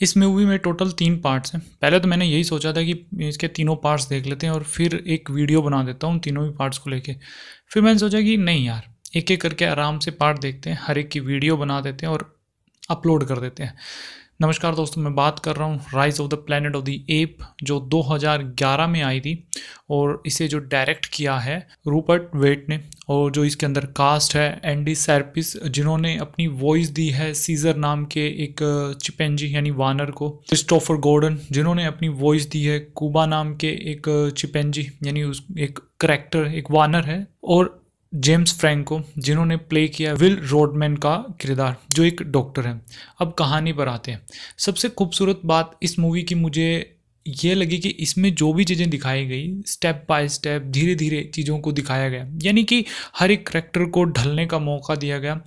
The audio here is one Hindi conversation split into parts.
इस मूवी में टोटल तीन पार्ट्स हैं पहले तो मैंने यही सोचा था कि इसके तीनों पार्ट्स देख लेते हैं और फिर एक वीडियो बना देता हूँ तीनों ही पार्ट्स को लेके फिर मैंने सोचा कि नहीं यार एक एक करके आराम से पार्ट देखते हैं हर एक की वीडियो बना देते हैं और अपलोड कर देते हैं नमस्कार दोस्तों मैं बात कर रहा हूँ rise of the planet of the ape जो 2011 में आई थी और इसे जो डायरेक्ट किया है रूपर्ट वेट ने और जो इसके अंदर कास्ट है एंडी सैरपिस जिन्होंने अपनी वॉइस दी है सीजर नाम के एक चिपेंजी यानी वानर को क्रिस्टोफर गोर्डन जिन्होंने अपनी वॉइस दी है कुबा नाम के एक चिपेंजी यानी उस एक करेक्टर एक वानर है और जेम्स फ्रैंको जिन्होंने प्ले किया विल रोडमैन का किरदार जो एक डॉक्टर है अब कहानी पर आते हैं सबसे खूबसूरत बात इस मूवी की मुझे ये लगी कि इसमें जो भी चीज़ें दिखाई गई स्टेप बाय स्टेप धीरे धीरे चीज़ों को दिखाया गया यानी कि हर एक करेक्टर को ढलने का मौका दिया गया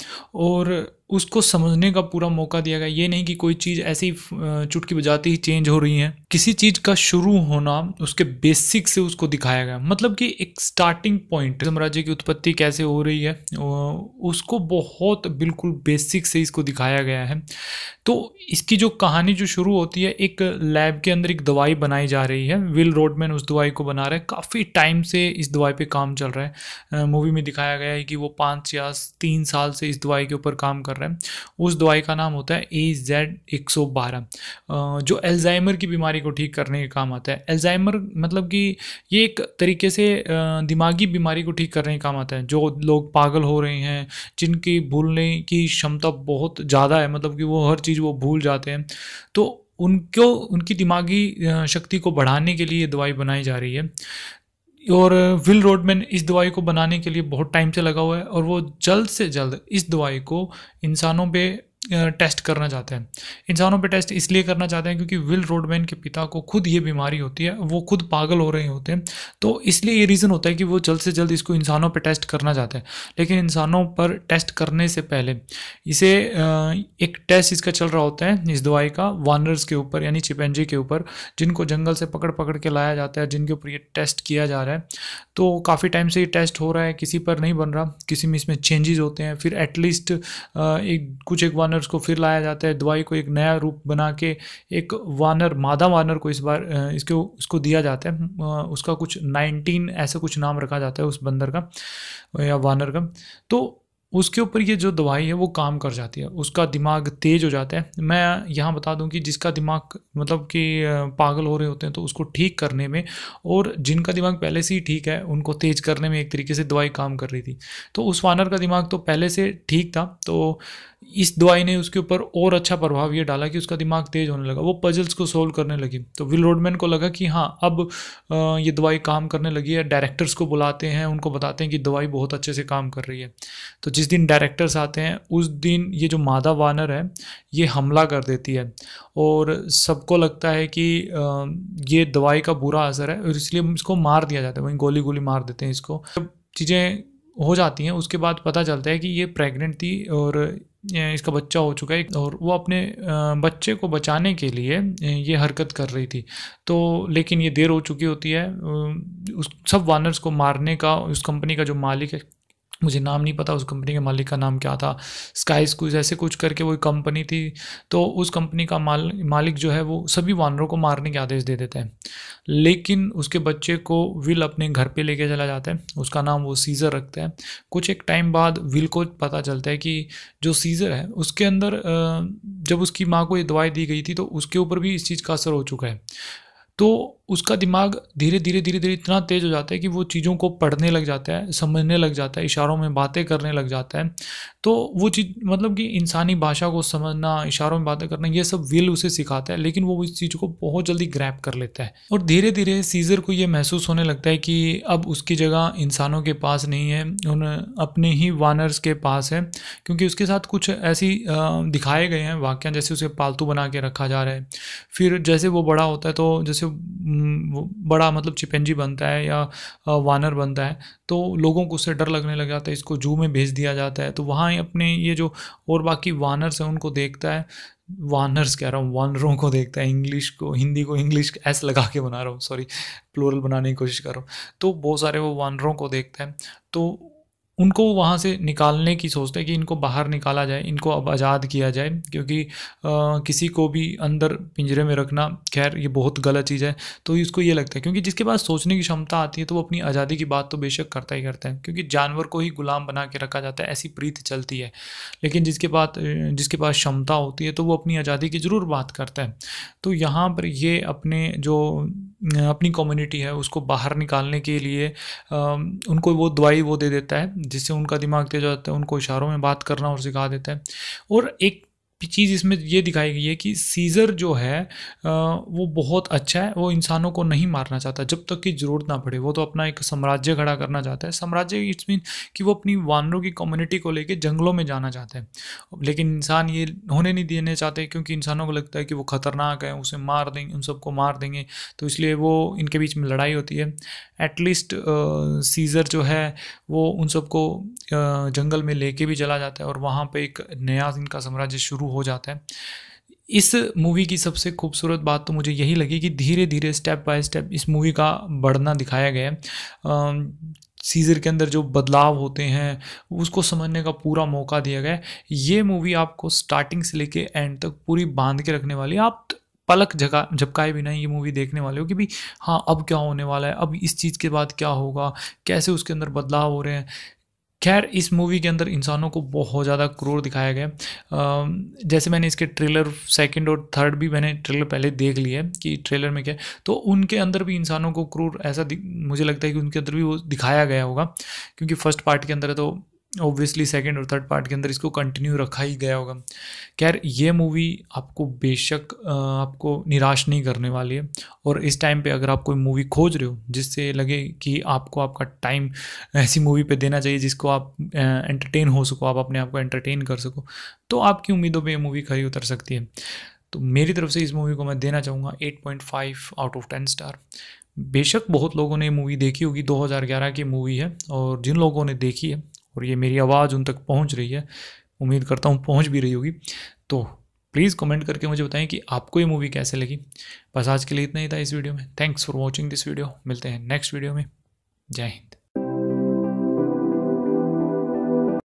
और उसको समझने का पूरा मौका दिया गया ये नहीं कि कोई चीज़ ऐसी चुटकी बजाते ही चेंज हो रही है किसी चीज़ का शुरू होना उसके बेसिक से उसको दिखाया गया मतलब कि एक स्टार्टिंग पॉइंट साम्राज्य की उत्पत्ति कैसे हो रही है उसको बहुत बिल्कुल बेसिक से इसको दिखाया गया है तो इसकी जो कहानी जो शुरू होती है एक लैब के अंदर एक दवाई बनाई जा रही है विल रोडमैन उस दवाई को बना रहा है काफ़ी टाइम से इस दवाई पे काम चल रहा है मूवी में दिखाया गया है कि वो पाँच या तीन साल से इस दवाई के ऊपर काम कर कर रहे हैं उस दवाई का नाम होता है ए जेड एक सौ बारह जो एल्जाइमर की बीमारी को ठीक करने के काम आता है एल्जाइमर मतलब कि ये एक तरीके से दिमागी बीमारी को ठीक करने के काम आता है जो लोग पागल हो रहे हैं जिनकी भूलने की क्षमता बहुत ज़्यादा है मतलब कि वो हर चीज़ वो भूल जाते हैं तो उनको उनकी दिमागी शक्ति को बढ़ाने के लिए दवाई बनाई जा रही है और विल रोडमैन इस दवाई को बनाने के लिए बहुत टाइम से लगा हुआ है और वो जल्द से जल्द इस दवाई को इंसानों पे टेस्ट करना चाहते हैं इंसानों पे टेस्ट इसलिए करना चाहते हैं क्योंकि विल रोडमैन के पिता को खुद ये बीमारी होती है वो खुद पागल हो रहे होते हैं तो इसलिए ये रीज़न होता है कि वो जल्द से जल्द इसको इंसानों पे टेस्ट करना चाहते हैं लेकिन इंसानों पर टेस्ट करने से पहले इसे एक टेस्ट इसका चल रहा होता है इस दवाई का वानर्स के ऊपर यानी चिपेंजी के ऊपर जिनको जंगल से पकड़ पकड़ के लाया जाता है जिनके ऊपर ये टेस्ट किया जा रहा है तो काफ़ी टाइम से ये टेस्ट हो रहा है किसी पर नहीं बन रहा किसी में इसमें चेंजेस होते हैं फिर एटलीस्ट एक कुछ एक वानर वानर्स को फिर लाया जाता है दवाई को एक नया रूप बना के एक वानर मादा वानर को इस बार इसके उसको दिया जाता है उसका कुछ नाइनटीन ऐसा कुछ नाम रखा जाता है उस बंदर का या वानर का तो उसके ऊपर ये जो दवाई है वो काम कर जाती है उसका दिमाग तेज हो जाता है मैं यहाँ बता दूँ कि जिसका दिमाग मतलब कि पागल हो रहे होते हैं तो उसको ठीक करने में और जिनका दिमाग पहले से ही ठीक है उनको तेज करने में एक तरीके से दवाई काम कर रही थी तो उस वानर का दिमाग तो पहले से ठीक था तो इस दवाई ने उसके ऊपर और अच्छा प्रभाव ये डाला कि उसका दिमाग तेज होने लगा वो पजल्स को सोल्व करने लगी तो विल रोडमैन को लगा कि हाँ अब ये दवाई काम करने लगी है डायरेक्टर्स को बुलाते हैं उनको बताते हैं कि दवाई बहुत अच्छे से काम कर रही है तो जिस दिन डायरेक्टर्स आते हैं उस दिन ये जो मादा वानर है ये हमला कर देती है और सबको लगता है कि ये दवाई का बुरा असर है और इसलिए इसको मार दिया जाता है वहीं गोली गोली मार देते हैं इसको जब चीज़ें हो जाती हैं उसके बाद पता चलता है कि ये प्रेग्नेंट थी और इसका बच्चा हो चुका है और वो अपने बच्चे को बचाने के लिए ये हरकत कर रही थी तो लेकिन ये देर हो चुकी होती है उस सब वानर्स को मारने का उस कंपनी का जो मालिक है मुझे नाम नहीं पता उस कंपनी के मालिक का नाम क्या था स्काई स्कूज ऐसे कुछ करके वो कंपनी थी तो उस कंपनी का माल मालिक जो है वो सभी वानरों को मारने के आदेश दे देते हैं लेकिन उसके बच्चे को विल अपने घर पे लेके चला जाता है उसका नाम वो सीज़र रखते हैं कुछ एक टाइम बाद विल को पता चलता है कि जो सीज़र है उसके अंदर जब उसकी माँ को ये दवाई दी गई थी तो उसके ऊपर भी इस चीज़ का असर हो चुका है तो उसका दिमाग धीरे धीरे धीरे धीरे इतना तेज़ हो जाता है कि वो चीज़ों को पढ़ने लग जाता है समझने लग जाता है इशारों में बातें करने लग जाता है तो वो चीज़ मतलब कि इंसानी भाषा को समझना इशारों में बातें करना ये सब विल उसे सिखाता है लेकिन वो इस चीज़ को बहुत जल्दी ग्रैप कर लेता है और धीरे धीरे सीज़र को ये महसूस होने लगता है कि अब उसकी जगह इंसानों के पास नहीं है उन अपने ही वानर्स के पास है क्योंकि उसके साथ कुछ ऐसी दिखाए गए हैं वाक्य जैसे उसे पालतू बना के रखा जा रहा है फिर जैसे वो बड़ा होता है तो जैसे हम्म, बड़ा मतलब चिपेंजी बनता है या वानर बनता है तो लोगों को उससे डर लगने लग जाता है इसको जू में भेज दिया जाता है तो वहाँ अपने ये जो और बाकी वानर्स हैं उनको देखता है वानर्स कह रहा हूँ वानरों को देखता है इंग्लिश को हिंदी को इंग्लिश एस लगा के बना रहा हूँ सॉरी प्लोरल बनाने की कोशिश कर रहा हूँ तो बहुत सारे वो वानरों को देखता है तो उनको वहाँ से निकालने की सोचते हैं कि इनको बाहर निकाला जाए इनको अब आज़ाद किया जाए क्योंकि आ, किसी को भी अंदर पिंजरे में रखना खैर ये बहुत गलत चीज़ है तो इसको ये लगता है क्योंकि जिसके पास सोचने की क्षमता आती है तो वो अपनी आज़ादी की बात तो बेशक करता ही करता है क्योंकि जानवर को ही गुलाम बना के रखा जाता है ऐसी प्रीत चलती है लेकिन जिसके पास जिसके पास क्षमता होती है तो वो अपनी आज़ादी की ज़रूर बात करता है तो यहाँ पर ये अपने जो अपनी कम्युनिटी है उसको बाहर निकालने के लिए उनको वो दवाई वो दे देता है जिससे उनका दिमाग तेज हो जाता है उनको इशारों में बात करना और सिखा देता है और एक चीज़ इसमें ये दिखाई गई है कि सीज़र जो है वो बहुत अच्छा है वो इंसानों को नहीं मारना चाहता जब तक कि ज़रूरत ना पड़े वो तो अपना एक साम्राज्य खड़ा करना चाहता है साम्राज्य इट्स मीन कि वो अपनी वानरों की कम्युनिटी को लेके जंगलों में जाना चाहता है लेकिन इंसान ये होने नहीं देने चाहते क्योंकि इंसानों को लगता है कि वो ख़तरनाक है उसे मार देंगे उन सबको मार देंगे तो इसलिए वो इनके बीच में लड़ाई होती है एटलीस्ट सीज़र जो है वो उन सबको जंगल में लेके भी चला जाता है और वहाँ पर एक नया इनका साम्राज्य शुरू शुरू हो जाता है इस मूवी की सबसे खूबसूरत बात तो मुझे यही लगी कि धीरे धीरे स्टेप बाय स्टेप इस मूवी का बढ़ना दिखाया गया है सीज़र के अंदर जो बदलाव होते हैं उसको समझने का पूरा मौका दिया गया ये मूवी आपको स्टार्टिंग से लेके एंड तक पूरी बांध के रखने वाली आप पलक झका झपकाए बिना ये मूवी देखने वाले हो कि भाई हाँ अब क्या होने वाला है अब इस चीज़ के बाद क्या होगा कैसे उसके अंदर बदलाव हो रहे हैं खैर इस मूवी के अंदर इंसानों को बहुत ज़्यादा क्रूर दिखाया गया जैसे मैंने इसके ट्रेलर सेकंड और थर्ड भी मैंने ट्रेलर पहले देख लिया है कि ट्रेलर में क्या है तो उनके अंदर भी इंसानों को क्रूर ऐसा मुझे लगता है कि उनके अंदर भी वो दिखाया गया होगा क्योंकि फर्स्ट पार्ट के अंदर तो ऑब्वियसली सेकेंड और थर्ड पार्ट के अंदर इसको कंटिन्यू रखा ही गया होगा खैर ये मूवी आपको बेशक आपको निराश नहीं करने वाली है और इस टाइम पे अगर आप कोई मूवी खोज रहे हो जिससे लगे कि आपको आपका टाइम ऐसी मूवी पे देना चाहिए जिसको आप एंटरटेन हो सको आप अपने आप को एंटरटेन कर सको तो आपकी उम्मीदों पर यह मूवी खड़ी उतर सकती है तो मेरी तरफ से इस मूवी को मैं देना चाहूँगा eight point five out of ten star बेशक बहुत लोगों ने मूवी देखी होगी 2011 की मूवी है और जिन लोगों ने देखी है और ये मेरी आवाज़ उन तक पहुँच रही है उम्मीद करता हूँ पहुँच भी रही होगी तो प्लीज़ कमेंट करके मुझे बताएं कि आपको ये मूवी कैसे लगी बस आज के लिए इतना ही था इस वीडियो में thanks for watching this video मिलते हैं नेक्स्ट वीडियो में जय हिंद